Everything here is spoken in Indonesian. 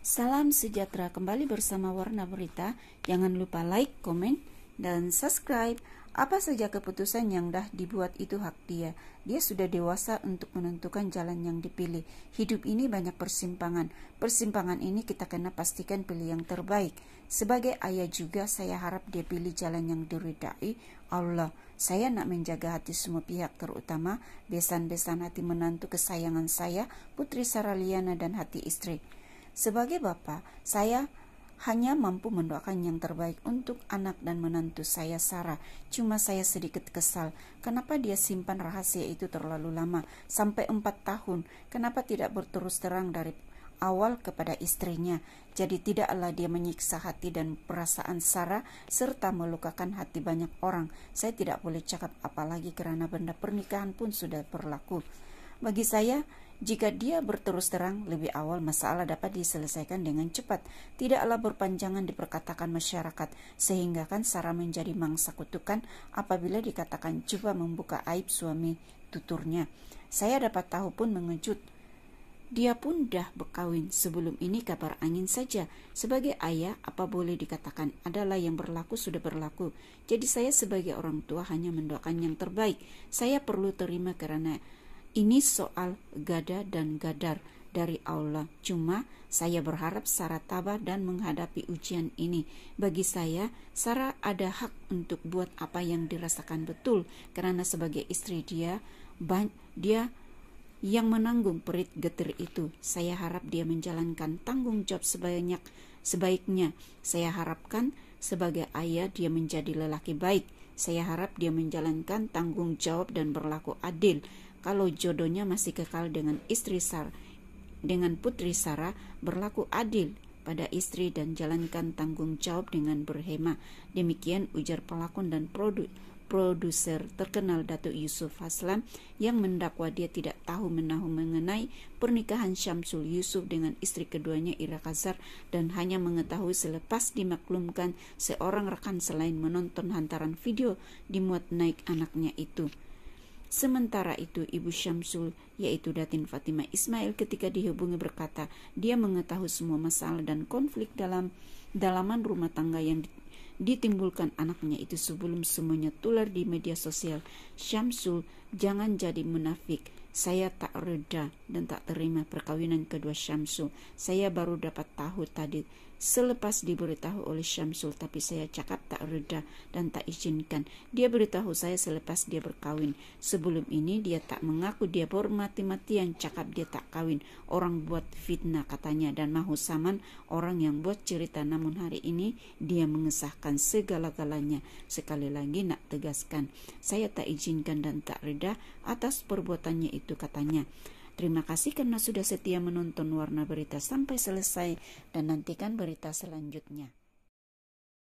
Salam sejahtera kembali bersama Warna Berita. Jangan lupa like, komen, dan subscribe. Apa saja keputusan yang dah dibuat itu hak dia. Dia sudah dewasa untuk menentukan jalan yang dipilih. Hidup ini banyak persimpangan. Persimpangan ini kita kena pastikan pilih yang terbaik. Sebagai ayah juga saya harap dia pilih jalan yang diridai Allah. Saya nak menjaga hati semua pihak terutama besan-besan hati menantu kesayangan saya, putri Saraliana dan hati istri. Sebagai bapak, saya hanya mampu mendoakan yang terbaik untuk anak dan menantu saya Sarah. Cuma saya sedikit kesal, kenapa dia simpan rahasia itu terlalu lama, sampai empat tahun, kenapa tidak berterus terang dari awal kepada istrinya. Jadi tidaklah dia menyiksa hati dan perasaan Sarah serta melukakan hati banyak orang. Saya tidak boleh cakap apalagi karena benda pernikahan pun sudah berlaku. Bagi saya, jika dia berterus terang, lebih awal masalah dapat diselesaikan dengan cepat, tidaklah berpanjangan diperkatakan masyarakat, sehingga kan Sarah menjadi mangsa kutukan apabila dikatakan coba membuka aib suami tuturnya. Saya dapat tahu pun mengejut. Dia pun dah berkawin, sebelum ini kabar angin saja. Sebagai ayah, apa boleh dikatakan adalah yang berlaku sudah berlaku. Jadi saya sebagai orang tua hanya mendoakan yang terbaik. Saya perlu terima karena ini soal gada dan gadar dari Allah. Cuma saya berharap Sarah tabah dan menghadapi ujian ini. Bagi saya, Sarah ada hak untuk buat apa yang dirasakan betul karena sebagai istri dia, dia yang menanggung perit getir itu. Saya harap dia menjalankan tanggung jawab sebanyak sebaiknya. Saya harapkan sebagai ayah dia menjadi lelaki baik. Saya harap dia menjalankan tanggung jawab dan berlaku adil kalau jodohnya masih kekal dengan istri Sar, dengan putri Sarah berlaku adil pada istri dan jalankan tanggung jawab dengan berhema. Demikian ujar pelakon dan produ produser terkenal Datuk Yusuf Haslam yang mendakwa dia tidak tahu menahu mengenai pernikahan Syamsul Yusuf dengan istri keduanya Ira Kazar dan hanya mengetahui selepas dimaklumkan seorang rekan selain menonton hantaran video dimuat naik anaknya itu. Sementara itu, Ibu Syamsul, yaitu Datin Fatimah Ismail ketika dihubungi berkata, dia mengetahui semua masalah dan konflik dalam dalaman rumah tangga yang ditimbulkan anaknya itu sebelum semuanya tular di media sosial. Syamsul, jangan jadi munafik. Saya tak reda dan tak terima perkawinan kedua Syamsul. Saya baru dapat tahu tadi selepas diberitahu oleh Syamsul tapi saya cakap tak reda dan tak izinkan. Dia beritahu saya selepas dia berkawin. Sebelum ini dia tak mengaku dia baru mati mati yang cakap dia tak kawin. Orang buat fitnah katanya dan mahu saman orang yang buat cerita namun hari ini dia mengesahkan segala-galanya. Sekali lagi nak tegaskan, saya tak izinkan dan tak reda atas perbuatannya itu itu katanya. Terima kasih karena sudah setia menonton warna berita sampai selesai dan nantikan berita selanjutnya.